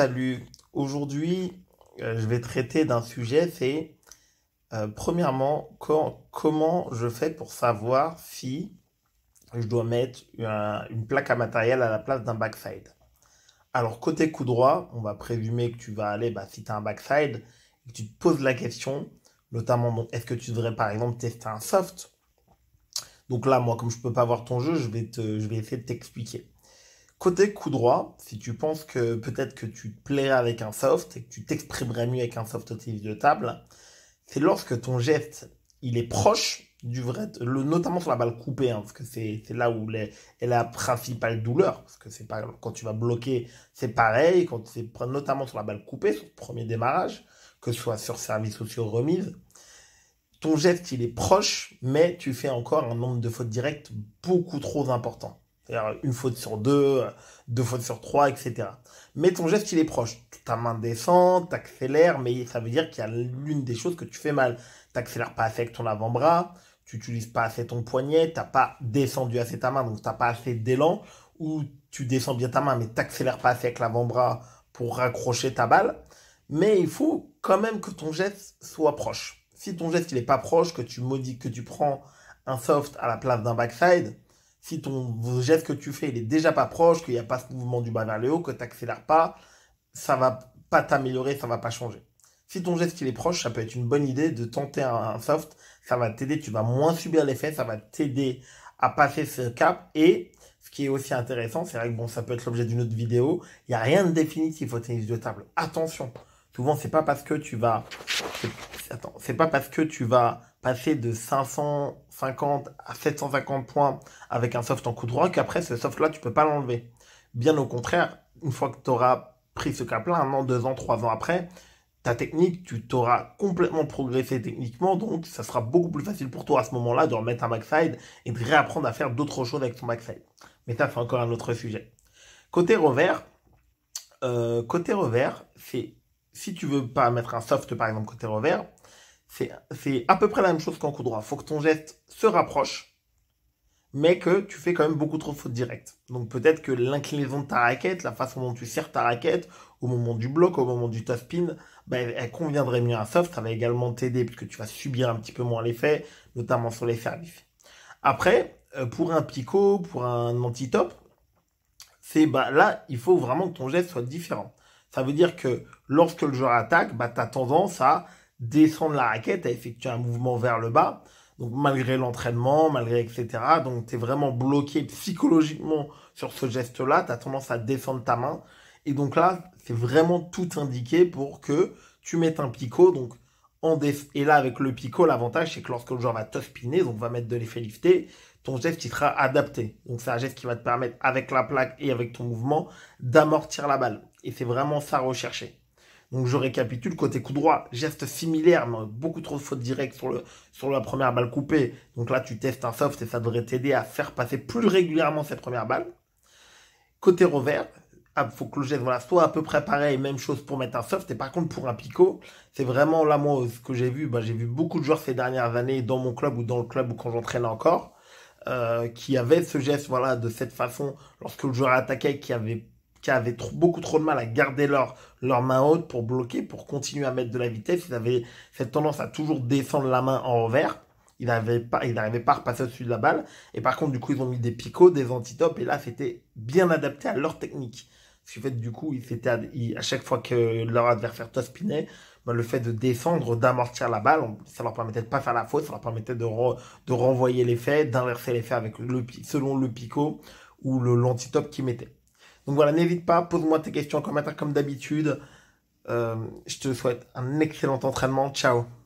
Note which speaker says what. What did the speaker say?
Speaker 1: Salut, aujourd'hui euh, je vais traiter d'un sujet, c'est euh, premièrement comment je fais pour savoir si je dois mettre une plaque à matériel à la place d'un backside. Alors côté coup droit, on va présumer que tu vas aller, bah, si tu as un backside, tu te poses la question, notamment est-ce que tu devrais par exemple tester un soft Donc là, moi comme je ne peux pas voir ton jeu, je vais, te, je vais essayer de t'expliquer. Côté coup droit, si tu penses que peut-être que tu te plairais avec un soft et que tu t'exprimerais mieux avec un soft au tennis de table, c'est lorsque ton geste, il est proche du vrai, notamment sur la balle coupée, hein, parce que c'est là où est la principale douleur, parce que c'est pas quand tu vas bloquer, c'est pareil, quand c'est notamment sur la balle coupée, sur le premier démarrage, que ce soit sur service ou sur remise, ton geste, il est proche, mais tu fais encore un nombre de fautes directes beaucoup trop important une faute sur deux, euh, deux fautes sur trois, etc. Mais ton geste, il est proche. Ta main descend, t'accélères, mais ça veut dire qu'il y a l'une des choses que tu fais mal. T'accélères pas assez avec ton avant-bras, tu n'utilises pas assez ton poignet, t'as pas descendu assez ta main, donc t'as pas assez d'élan, ou tu descends bien ta main, mais t'accélères pas assez avec l'avant-bras pour raccrocher ta balle. Mais il faut quand même que ton geste soit proche. Si ton geste, il est pas proche, que tu maudis, que tu prends un soft à la place d'un backside, si ton geste que tu fais, il est déjà pas proche, qu'il n'y a pas ce mouvement du bas vers le haut, que tu n'accélères pas, ça va pas t'améliorer, ça va pas changer. Si ton geste il est proche, ça peut être une bonne idée de tenter un, soft, ça va t'aider, tu vas moins subir l'effet, ça va t'aider à passer ce cap et ce qui est aussi intéressant, c'est vrai que bon, ça peut être l'objet d'une autre vidéo, il n'y a rien de définitif au tennis de table. Attention, Souvent, c'est pas parce que tu vas, attends, c'est pas parce que tu vas passer de 550 à 750 points avec un soft en coup droit qu'après ce soft-là, tu peux pas l'enlever. Bien au contraire, une fois que tu auras pris ce cap-là, un an, deux ans, trois ans après, ta technique, tu t'auras complètement progressé techniquement, donc ça sera beaucoup plus facile pour toi à ce moment-là de remettre un side et de réapprendre à faire d'autres choses avec ton side. Mais ça, c'est encore un autre sujet. Côté revers, euh, côté revers, c'est si tu veux pas mettre un soft par exemple côté revers, c'est à peu près la même chose qu'en coup droit. Faut que ton geste se rapproche, mais que tu fais quand même beaucoup trop de fautes directes. Donc peut-être que l'inclinaison de ta raquette, la façon dont tu serres ta raquette, au moment du bloc, au moment du top spin, bah, elle conviendrait mieux à un soft. Ça va également t'aider puisque tu vas subir un petit peu moins l'effet, notamment sur les services. Après, euh, pour un picot, pour un anti-top, c'est bah, là, il faut vraiment que ton geste soit différent. Ça veut dire que lorsque le joueur attaque, bah, tu as tendance à descendre la raquette, à effectuer un mouvement vers le bas. Donc malgré l'entraînement, malgré etc. Donc tu es vraiment bloqué psychologiquement sur ce geste-là, tu as tendance à descendre ta main. Et donc là, c'est vraiment tout indiqué pour que tu mettes un picot. Donc en et là avec le picot, l'avantage c'est que lorsque le joueur va te spinner, donc va mettre de l'effet lifté, ton geste il sera adapté. Donc c'est un geste qui va te permettre avec la plaque et avec ton mouvement d'amortir la balle. Et c'est vraiment ça recherché. Donc je récapitule, côté coup droit, geste similaire, mais beaucoup trop de fautes directes sur, sur la première balle coupée. Donc là, tu testes un soft et ça devrait t'aider à faire passer plus régulièrement cette première balle. Côté revers, il ah, faut que le geste soit à peu près pareil, même chose pour mettre un soft. Et par contre, pour un picot, c'est vraiment là, moi, ce que j'ai vu, bah, j'ai vu beaucoup de joueurs ces dernières années dans mon club ou dans le club ou quand j'entraîne encore, euh, qui avaient ce geste voilà, de cette façon lorsque le joueur attaquait, qui avait qui avaient beaucoup trop de mal à garder leur, leur main haute pour bloquer, pour continuer à mettre de la vitesse. Ils avaient cette tendance à toujours descendre la main en revers. Ils n'arrivaient pas, ils pas à repasser au-dessus de la balle. Et par contre, du coup, ils ont mis des picots, des antitopes. Et là, c'était bien adapté à leur technique. Ce qui fait du coup, ils à, chaque fois que leur adversaire tosspinait, bah, le fait de descendre, d'amortir la balle, ça leur permettait de pas faire la faute, ça leur permettait de, de renvoyer l'effet, d'inverser l'effet avec le, selon le picot ou le top qu'ils mettaient. Donc voilà, n'hésite pas, pose-moi tes questions en commentaire comme d'habitude. Euh, je te souhaite un excellent entraînement. Ciao